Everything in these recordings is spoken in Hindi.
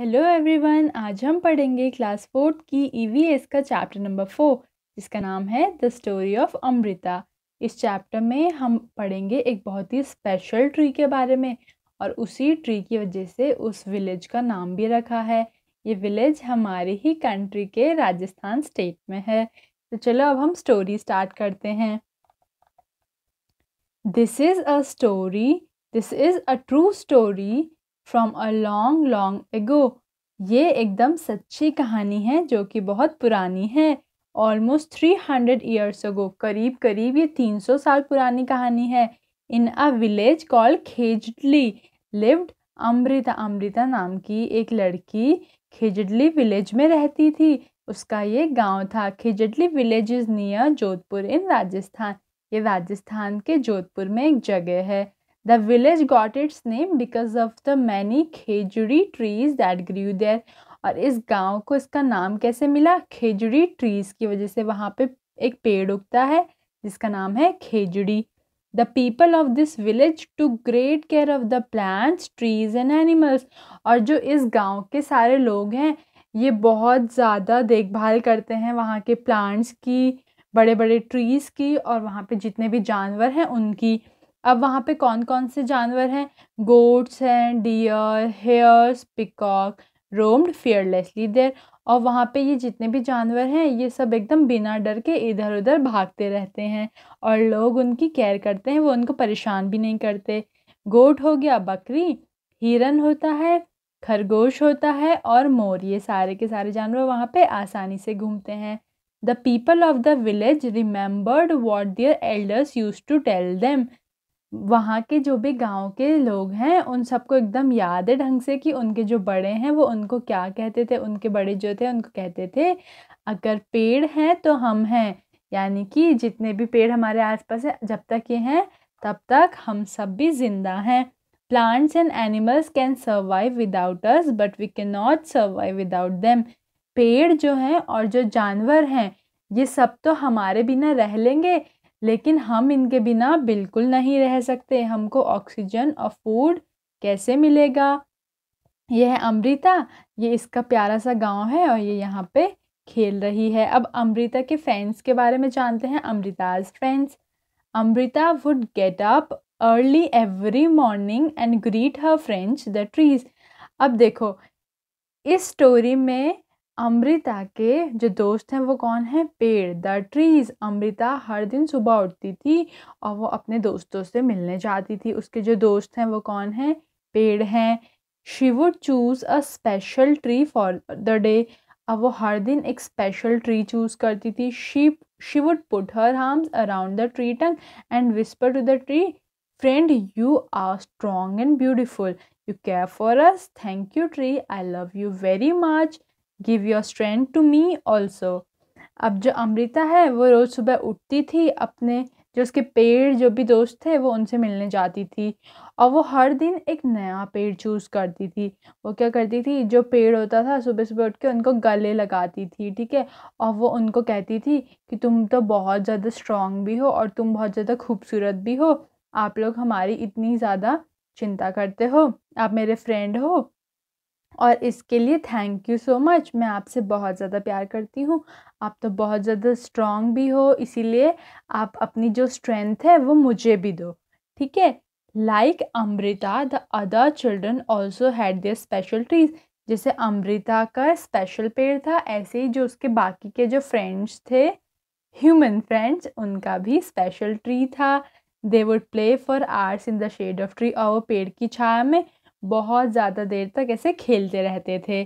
हेलो एवरीवन आज हम पढ़ेंगे क्लास फोर्थ की ईवीएस e का चैप्टर नंबर फोर जिसका नाम है द स्टोरी ऑफ अमृता इस चैप्टर में हम पढ़ेंगे एक बहुत ही स्पेशल ट्री के बारे में और उसी ट्री की वजह से उस विलेज का नाम भी रखा है ये विलेज हमारे ही कंट्री के राजस्थान स्टेट में है तो चलो अब हम स्टोरी स्टार्ट करते हैं this is a story this is a true story from a long long ago ये एकदम सच्ची कहानी है जो कि बहुत पुरानी है almost three hundred years ago करीब करीब ये तीन सौ साल पुरानी कहानी है in a village call Khejarli lived Amrita Amrita नाम की एक लड़की खेजडली विलेज में रहती थी उसका ये गांव था Khejarli village is near Jodhpur in Rajasthan ये राजस्थान के जोधपुर में एक जगह है The village got its name because of the many khejuri trees that grew there. और इस गांव को इसका नाम कैसे मिला खेजड़ी ट्रीज की वजह से वहाँ पे एक पेड़ उगता है जिसका नाम है खेजड़ी the people of this village to great care of the plants trees and animals और जो इस गांव के सारे लोग हैं ये बहुत ज़्यादा देखभाल करते हैं वहाँ के प्लांट्स की बड़े बड़े ट्रीज़ की और वहाँ पे जितने भी जानवर हैं उनकी अब वहाँ पे कौन कौन से जानवर हैं गोट्स हैं deer hares peacock roamed fearlessly there और वहाँ पे ये जितने भी जानवर हैं ये सब एकदम बिना डर के इधर उधर भागते रहते हैं और लोग उनकी केयर करते हैं वो उनको परेशान भी नहीं करते गोट हो गया बकरी हिरन होता है खरगोश होता है और मोर ये सारे के सारे जानवर वहाँ पे आसानी से घूमते हैं the people of the village remembered what their elders use to tell them वहाँ के जो भी गाँव के लोग हैं उन सबको एकदम याद है ढंग से कि उनके जो बड़े हैं वो उनको क्या कहते थे उनके बड़े जो थे उनको कहते थे अगर पेड़ हैं तो हम हैं यानी कि जितने भी पेड़ हमारे आसपास है जब तक ये हैं तब तक हम सब भी जिंदा हैं plants and animals can survive without us but we can not survive without them पेड़ जो हैं और जो जानवर हैं ये सब तो हमारे बिना रह लेंगे लेकिन हम इनके बिना बिल्कुल नहीं रह सकते हमको ऑक्सीजन और फूड कैसे मिलेगा यह है अमृता ये इसका प्यारा सा गांव है और ये यहाँ पे खेल रही है अब अमृता के फैंस के बारे में जानते हैं Amrita's friends Amrita would get up early every morning and greet her friends the trees अब देखो इस स्टोरी में अमृता के जो दोस्त हैं वो कौन हैं पेड़ द ट्रीज़ अमृता हर दिन सुबह उठती थी और वो अपने दोस्तों से मिलने जाती थी उसके जो दोस्त हैं वो कौन हैं पेड़ हैं she would choose a special tree for the day अब वो हर दिन एक स्पेशल ट्री चूज़ करती थी she she would put her arms around the tree trunk and whisper to the tree friend you are strong and beautiful you care for us thank you tree I love you very much give your strength to me also अब जो अमृता है वो रोज़ सुबह उठती थी अपने जो उसके पेड़ जो भी दोस्त थे वो उनसे मिलने जाती थी और वो हर दिन एक नया पेड़ चूज़ करती थी वो क्या करती थी जो पेड़ होता था सुबह सुबह उठ के उनको गले लगाती थी ठीक है और वो उनको कहती थी कि तुम तो बहुत ज़्यादा स्ट्रॉन्ग भी हो और तुम बहुत ज़्यादा खूबसूरत भी हो आप लोग हमारी इतनी ज़्यादा चिंता करते हो आप मेरे फ्रेंड हो और इसके लिए थैंक यू सो मच मैं आपसे बहुत ज़्यादा प्यार करती हूँ आप तो बहुत ज़्यादा स्ट्रांग भी हो इसीलिए आप अपनी जो स्ट्रेंथ है वो मुझे भी दो ठीक है like Amrita the other children also had their special trees जैसे अमृता का स्पेशल पेड़ था ऐसे ही जो उसके बाकी के जो फ्रेंड्स थे ह्यूमन फ्रेंड्स उनका भी स्पेशल ट्री था they would play for hours in the shade of tree और वो पेड़ की छाया में बहुत ज़्यादा देर तक ऐसे खेलते रहते थे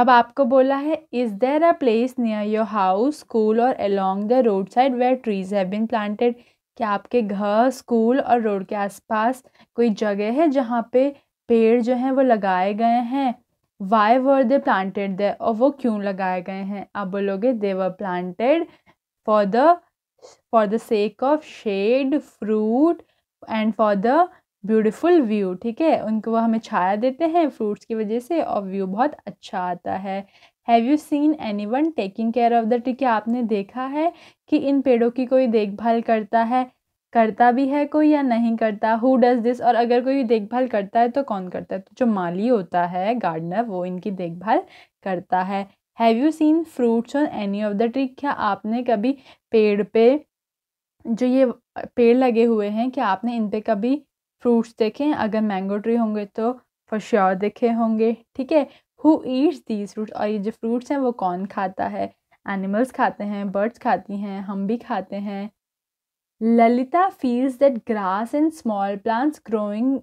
अब आपको बोला है is there a place near your house school और along the road side where trees have been planted क्या आपके घर स्कूल और रोड के आसपास कोई जगह है जहाँ पे पेड़ जो हैं वो लगाए गए हैं वाई वर दे प्लांटेड दे और वो क्यों लगाए गए हैं आप बोलोगे they were planted for the for the sake of shade fruit and for the beautiful view ठीक है उनको वो हमें छाया देते हैं फ्रूट्स की वजह से और व्यू बहुत अच्छा आता है have you seen anyone taking care of the tree क्या आपने देखा है कि इन पेड़ों की कोई देखभाल करता है करता भी है कोई या नहीं करता हु डज़ दिस और अगर कोई देखभाल करता है तो कौन करता है तो जो माली होता है गार्डनर वो इनकी देखभाल करता है have you seen fruits on any of the tree क्या आपने कभी पेड़ पे जो ये पेड़ लगे हुए हैं क्या आपने इन पे कभी फ्रूट्स देखें अगर मैंगो ट्री होंगे तो फश्योर देखे होंगे ठीक है हु ईट्स दीज फ्रूट्स और ये जो फ्रूट्स हैं वो कौन खाता है एनिमल्स खाते हैं बर्ड्स खाती हैं हम भी खाते हैं Lalita feels that grass and small plants growing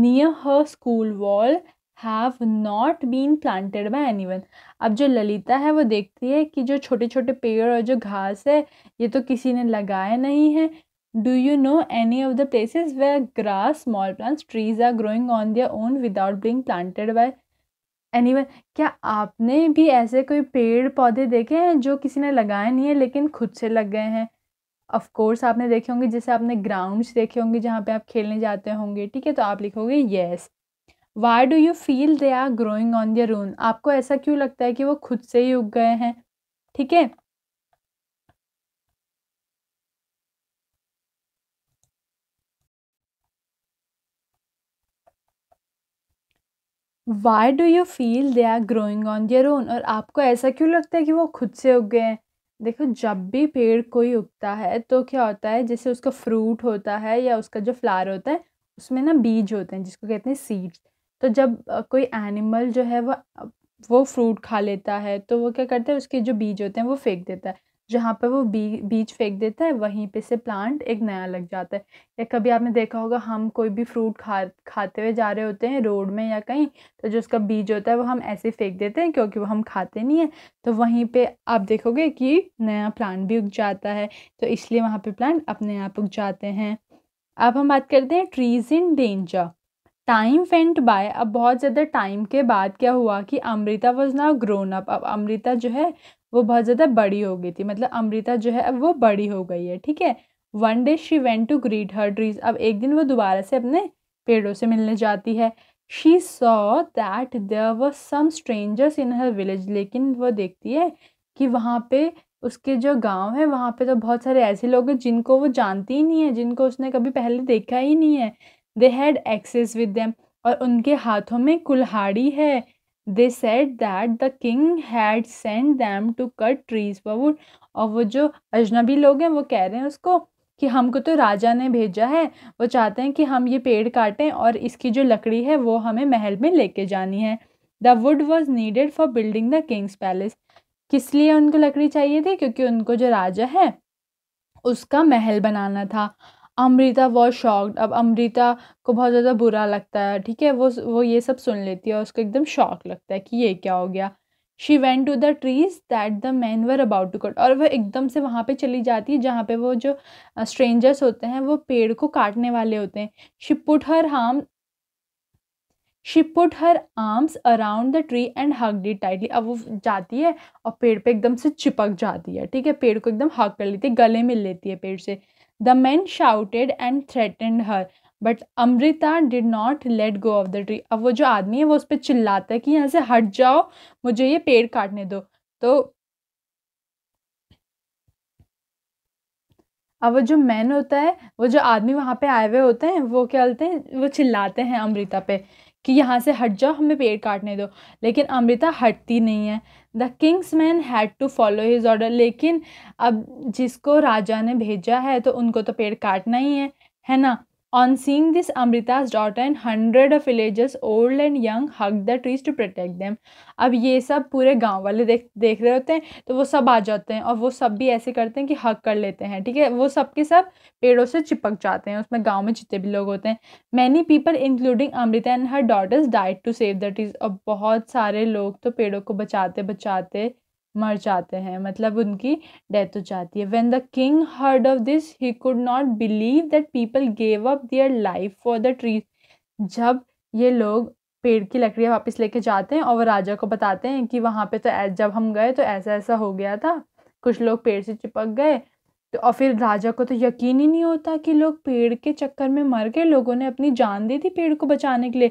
near her school wall have not been planted by one अब जो ललिता है वो देखती है कि जो छोटे छोटे पेड़ और जो घास है ये तो किसी ने लगाया नहीं है you know any of the places places grass small plants trees are growing on their own without being planted by anyone क्या आपने भी ऐसे कोई पेड़ पौधे देखे हैं जो किसी ने लगाए नहीं है लेकिन खुद से लग गए हैं ऑफकोर्स आपने देखे होंगे जैसे आपने ग्राउंड्स देखे होंगे जहाँ पे आप खेलने जाते होंगे ठीक है तो आप लिखोगे yes why do you feel they are growing on their own आपको ऐसा क्यों लगता है कि वो खुद से ही उग गए हैं ठीक है why do you feel they are growing on their own और आपको ऐसा क्यों लगता है कि वो खुद से उग गए हैं देखो जब भी पेड़ कोई उगता है तो क्या होता है जैसे उसका फ्रूट होता है या उसका जो फ्लावर होता है उसमें ना बीज होते हैं जिसको कहते हैं सीड्स तो जब कोई एनिमल जो है वो वो फ्रूट खा लेता है तो वो क्या करता है उसके जो बीज होते हैं वो फेंक देता है जहाँ पर वो बी बीज फेंक देता है वहीं पे से प्लांट एक नया लग जाता है या कभी आपने देखा होगा हम कोई भी फ्रूट खा खाते हुए जा रहे होते हैं रोड में या कहीं तो जो उसका बीज होता है वो हम ऐसे फेंक देते हैं क्योंकि वो हम खाते नहीं हैं तो वहीं पर आप देखोगे कि नया प्लांट भी उग जाता है तो इसलिए वहाँ पर प्लांट अपने आप उग जाते हैं अब हम बात करते हैं trees in danger time went by अब बहुत ज़्यादा टाइम के बाद क्या हुआ कि Amrita was now grown up अब अमृता जो है वो बहुत ज़्यादा बड़ी हो गई थी मतलब अमृता जो है अब वो बड़ी हो गई है ठीक है one day she went to greet her trees अब एक दिन वो दोबारा से अपने पेड़ों से मिलने जाती है शी सॉ दैट देर व सम स्ट्रेंजर्स इन हर विलेज लेकिन वो देखती है कि वहाँ पे उसके जो गांव है वहाँ पे तो बहुत सारे ऐसे लोग हैं जिनको वो जानती ही नहीं है जिनको उसने कभी पहले देखा ही नहीं है they had axes with them और उनके हाथों में कुल्हाड़ी है they said that the king had send them to cut trees for wood और वो जो अजनबी लोग हैं वो कह रहे हैं उसको कि हमको तो राजा ने भेजा है वो चाहते हैं कि हम ये पेड़ काटें और इसकी जो लकड़ी है वो हमें महल में लेके जानी है the wood was needed for building the king's palace किस लिए उनको लकड़ी चाहिए थी क्योंकि उनको जो राजा है उसका महल बनाना था अमृता वॉज शॉक्ड अब अमृता को बहुत ज़्यादा बुरा लगता है ठीक है वो वो ये सब सुन लेती है और उसको एकदम शॉक लगता है कि ये क्या हो गया she went to the trees that the man were about to cut और वह एकदम से वहाँ पर चली जाती है जहाँ पे वो जो स्ट्रेंजर्स होते हैं वो पेड़ को काटने वाले होते हैं she put her harm she put her arms around the tree and hugged tightly अब वो जाती है और पेड़ पे एकदम से चिपक जाती है ठीक है पेड़ को एकदम हक कर लेती है गले मिल लेती है पेड़ से the man shouted and threatened her but Amrita did not let go of the tree अब वो जो आदमी है वो उस पर चिल्लाता है कि यहाँ से हट जाओ मुझे ये पेड़ काटने दो तो अब वो जो मैन होता है वो जो आदमी वहाँ पे आए हुए होते हैं वो क्या बोलते हैं वो चिल्लाते हैं अमृता पे कि यहाँ से हट जाओ हमें पेड़ काटने दो लेकिन अमृता हटती नहीं है the king's man had to follow his order लेकिन अब जिसको राजा ने भेजा है तो उनको तो पेड़ काटना ही है है ना On seeing this, Amrita's daughter and hundred of villagers, old and young, hugged the trees to protect them. अब ये सब पूरे गांव वाले देख देख रहे होते हैं तो वो सब आ जाते हैं और वो सब भी ऐसे करते हैं कि हक कर लेते हैं ठीक है वो सब के सब पेड़ों से चिपक जाते हैं उसमें गांव में जितने भी लोग होते हैं many people including Amrita and her daughters died to save the trees और बहुत सारे लोग तो पेड़ों को बचाते बचाते मर जाते हैं मतलब उनकी डेथ हो जाती है when the king heard of this he could not believe that people gave up their life for the tree जब ये लोग पेड़ की लकड़ियाँ वापस लेके जाते हैं और वो राजा को बताते हैं कि वहाँ पे तो जब हम गए तो ऐसा ऐसा हो गया था कुछ लोग पेड़ से चिपक गए तो और फिर राजा को तो यकीन ही नहीं होता कि लोग पेड़ के चक्कर में मर गए लोगों ने अपनी जान दी थी पेड़ को बचाने के लिए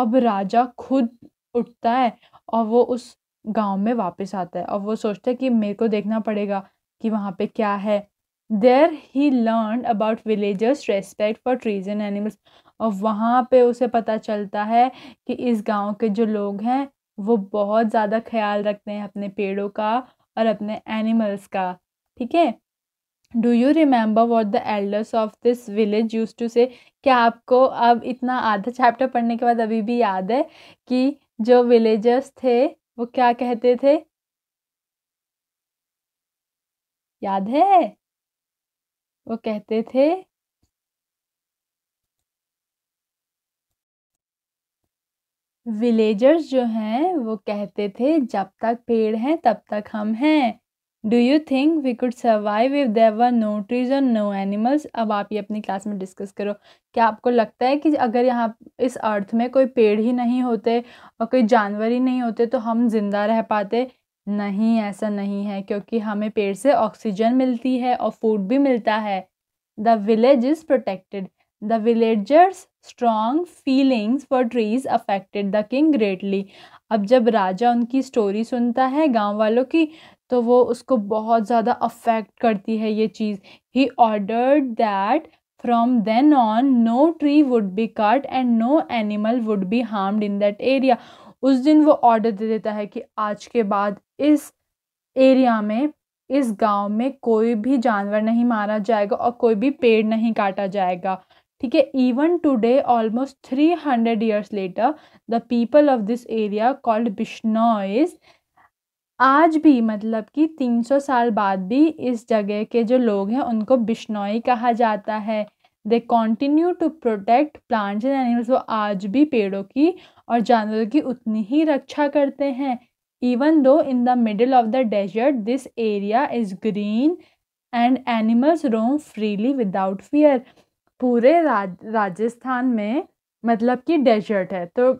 अब राजा खुद उठता है और वो उस गांव में वापस आता है और वो सोचता है कि मेरे को देखना पड़ेगा कि वहाँ पे क्या है there he learn about villagers respect for trees and animals और वहाँ पे उसे पता चलता है कि इस गांव के जो लोग हैं वो बहुत ज़्यादा ख्याल रखते हैं अपने पेड़ों का और अपने एनिमल्स का ठीक है do you remember what the elders of this village use to say क्या आपको अब इतना आधा चैप्टर पढ़ने के बाद अभी भी याद है कि जो विलेजर्स थे वो क्या कहते थे याद है वो कहते थे विलेजर्स जो हैं वो कहते थे जब तक पेड़ हैं तब तक हम हैं do you think we could survive if there were no trees और नो एनिमल्स अब आप ये अपनी क्लास में डिस्कस करो क्या आपको लगता है कि अगर यहाँ इस अर्थ में कोई पेड़ ही नहीं होते और कोई जानवर ही नहीं होते तो हम जिंदा रह पाते नहीं ऐसा नहीं है क्योंकि हमें पेड़ से ऑक्सीजन मिलती है और फूड भी मिलता है the village is protected the villagers strong feelings for trees affected the king greatly अब जब राजा उनकी स्टोरी सुनता है गांव वालों की तो वो उसको बहुत ज़्यादा अफेक्ट करती है ये चीज़ he ordered that from then on no tree would be cut and no animal would be harmed in that area उस दिन वो ऑर्डर दे देता है कि आज के बाद इस एरिया में इस गांव में कोई भी जानवर नहीं मारा जाएगा और कोई भी पेड़ नहीं काटा जाएगा ठीक है even today almost three hundred years later the people of this area called Bishnois आज भी मतलब कि तीन सौ साल बाद भी इस जगह के जो लोग हैं उनको बिश्नोई कहा जाता है they continue to protect plants and animals वो आज भी पेड़ों की और जानवरों की उतनी ही रक्षा करते हैं even though in the middle of the desert this area is green and animals roam freely without fear पूरे राज, राजस्थान में मतलब कि डेजर्ट है तो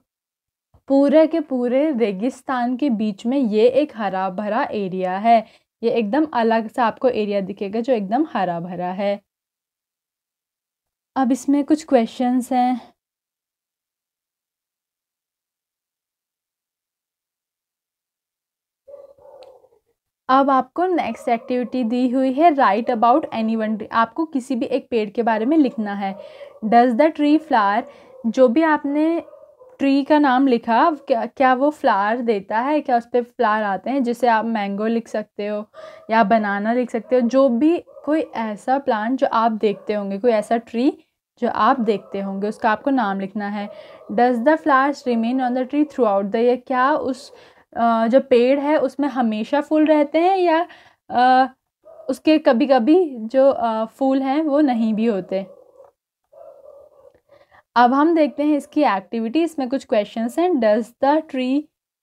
पूरे के पूरे रेगिस्तान के बीच में ये एक हरा भरा एरिया है ये एकदम अलग सा आपको एरिया दिखेगा जो एकदम हरा भरा है अब इसमें कुछ क्वेश्चंस हैं अब आपको नेक्स्ट एक्टिविटी दी हुई है write about any one tree आपको किसी भी एक पेड़ के बारे में लिखना है डज द ट्री फ्लावर जो भी आपने ट्री का नाम लिखा क्या क्या वो फ्लावर देता है क्या उस पर फ्लावर आते हैं जिसे आप मैंगो लिख सकते हो या बनाना लिख सकते हो जो भी कोई ऐसा प्लांट जो आप देखते होंगे कोई ऐसा ट्री जो आप देखते होंगे उसका आपको नाम लिखना है does the flowers remain on the tree throughout the year क्या उस जो पेड़ है उसमें हमेशा फूल रहते हैं या उसके कभी कभी जो फूल हैं वो नहीं भी होते अब हम देखते हैं इसकी एक्टिविटी इसमें कुछ क्वेश्चन हैं डज द ट्री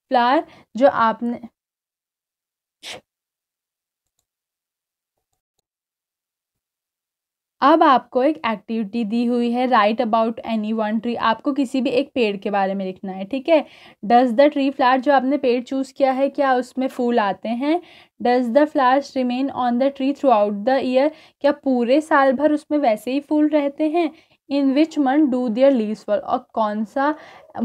फ्लावर जो आपने अब आपको एक एक्टिविटी दी हुई है write about any one tree आपको किसी भी एक पेड़ के बारे में लिखना है ठीक है डज द ट्री फ्लावर जो आपने पेड़ चूज़ किया है क्या उसमें फूल आते हैं does the flowers remain on the tree throughout the year क्या पूरे साल भर उसमें वैसे ही फूल रहते हैं in which month do their leaves fall और कौन सा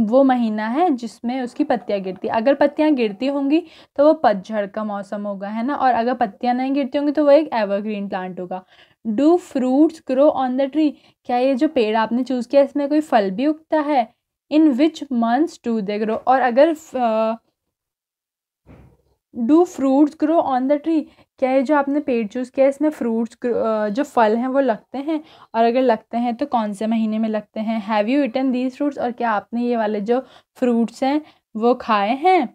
वो महीना है जिसमें उसकी पत्तियाँ गिरती अगर पत्तियाँ गिरती होंगी तो वो पतझड़ का मौसम होगा है ना और अगर पत्तियाँ नहीं गिरती होंगी तो वो एक एवरग्रीन प्लांट होगा do fruits grow on the tree क्या ये जो पेड़ आपने चूज़ किया इसमें कोई फल भी उगता है in which months do they grow और अगर do fruits grow on the tree क्या ये जो आपने पेड़ चूज़ किया है इसमें फ्रूट्स जो फल हैं वो लगते हैं और अगर लगते हैं तो कौन से महीने में लगते हैं have you eaten these fruits और क्या आपने ये वाले जो फ्रूट्स हैं वो खाए हैं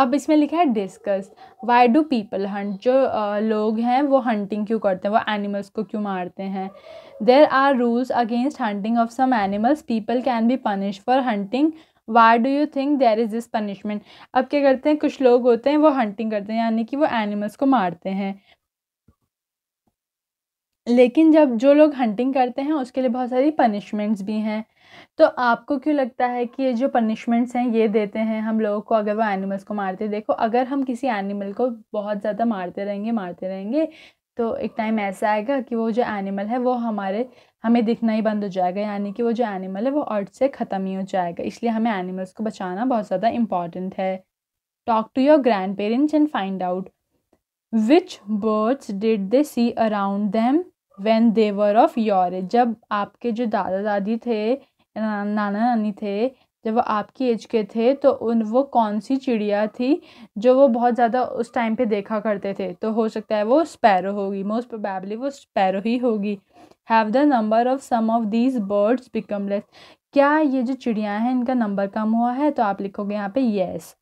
अब इसमें लिखा है discuss why do people hunt जो लोग हैं वो हंटिंग क्यों करते हैं वो एनिमल्स को क्यों मारते हैं there are rules against hunting of some animals people can be punish for hunting why do you think there is this punishment अब क्या करते हैं कुछ लोग होते हैं वो हंटिंग करते हैं यानी कि वो एनिमल्स को मारते हैं लेकिन जब जो लोग हंटिंग करते हैं उसके लिए बहुत सारी पनिशमेंट्स भी हैं तो आपको क्यों लगता है कि ये जो पनिशमेंट्स हैं ये देते हैं हम लोगों को अगर वो एनिमल्स को मारते देखो अगर हम किसी एनिमल को बहुत ज़्यादा मारते रहेंगे मारते रहेंगे तो एक टाइम ऐसा आएगा कि वो जो एनिमल है वो हमारे हमें दिखना ही बंद हो जाएगा यानी कि वो जो एनिमल है वो अर्थ से ख़त्म ही हो जाएगा इसलिए हमें एनिमल्स को बचाना बहुत ज़्यादा इम्पॉर्टेंट है talk to your grandparents and find out which birds did they see around them when they were of your जब आपके जो दादा दादी थे नाना नानी थे जब वो आपकी एज के थे तो उन वो कौन सी चिड़िया थी जो वो बहुत ज़्यादा उस टाइम पे देखा करते थे तो हो सकता है वो स्पैरो होगी मोस्ट प्रोबेबली वो स्पैरो ही होगी have the number of some of these birds become less क्या ये जो चिड़िया हैं इनका नंबर कम हुआ है तो आप लिखोगे यहाँ पे yes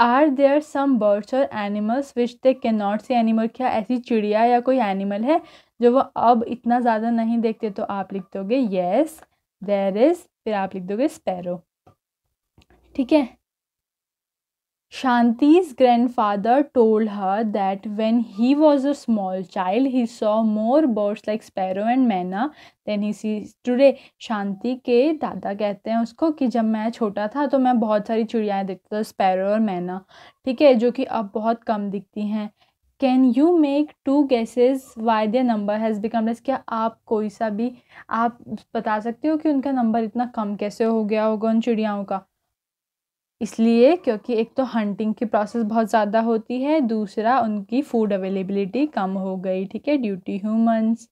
are there some birds और animals which they cannot से एनिमल क्या ऐसी चिड़िया या कोई एनिमल है जो वो अब इतना ज़्यादा नहीं देखते तो आप लिख दोगे येस देर इज़ फिर आप लिख दोगे स्पैरो ठीक है grandfather told her that when he was a small child he saw more birds like sparrow and myna then he sees today Shanti के दादा कहते हैं उसको कि जब मैं छोटा था तो मैं बहुत सारी चिड़ियाएँ देखता था स्पैरो और मैना ठीक है जो कि अब बहुत कम दिखती हैं can you make two guesses why their number has become less क्या आप कोई सा भी आप बता सकते हो कि उनका नंबर इतना कम कैसे हो गया होगा उन चिड़ियाओं का इसलिए क्योंकि एक तो हंटिंग की प्रोसेस बहुत ज़्यादा होती है दूसरा उनकी फूड अवेलेबिलिटी कम हो गई ठीक है due to humans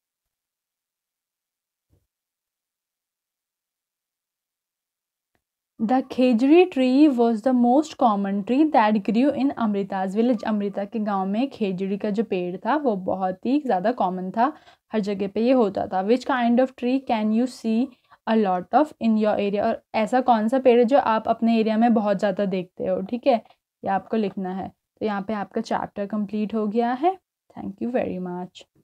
the khejri tree was the most common tree that grew in Amrita's village Amrita के गांव में खेजरी का जो पेड़ था वो बहुत ही ज़्यादा कॉमन था हर जगह पे ये होता था which kind of tree can you see a lot of in your area और ऐसा कौन सा पेड़ है जो आप अपने एरिया में बहुत ज़्यादा देखते हो ठीक है ये आपको लिखना है तो यहाँ पे आपका चैप्टर कंप्लीट हो गया है थैंक यू वेरी मच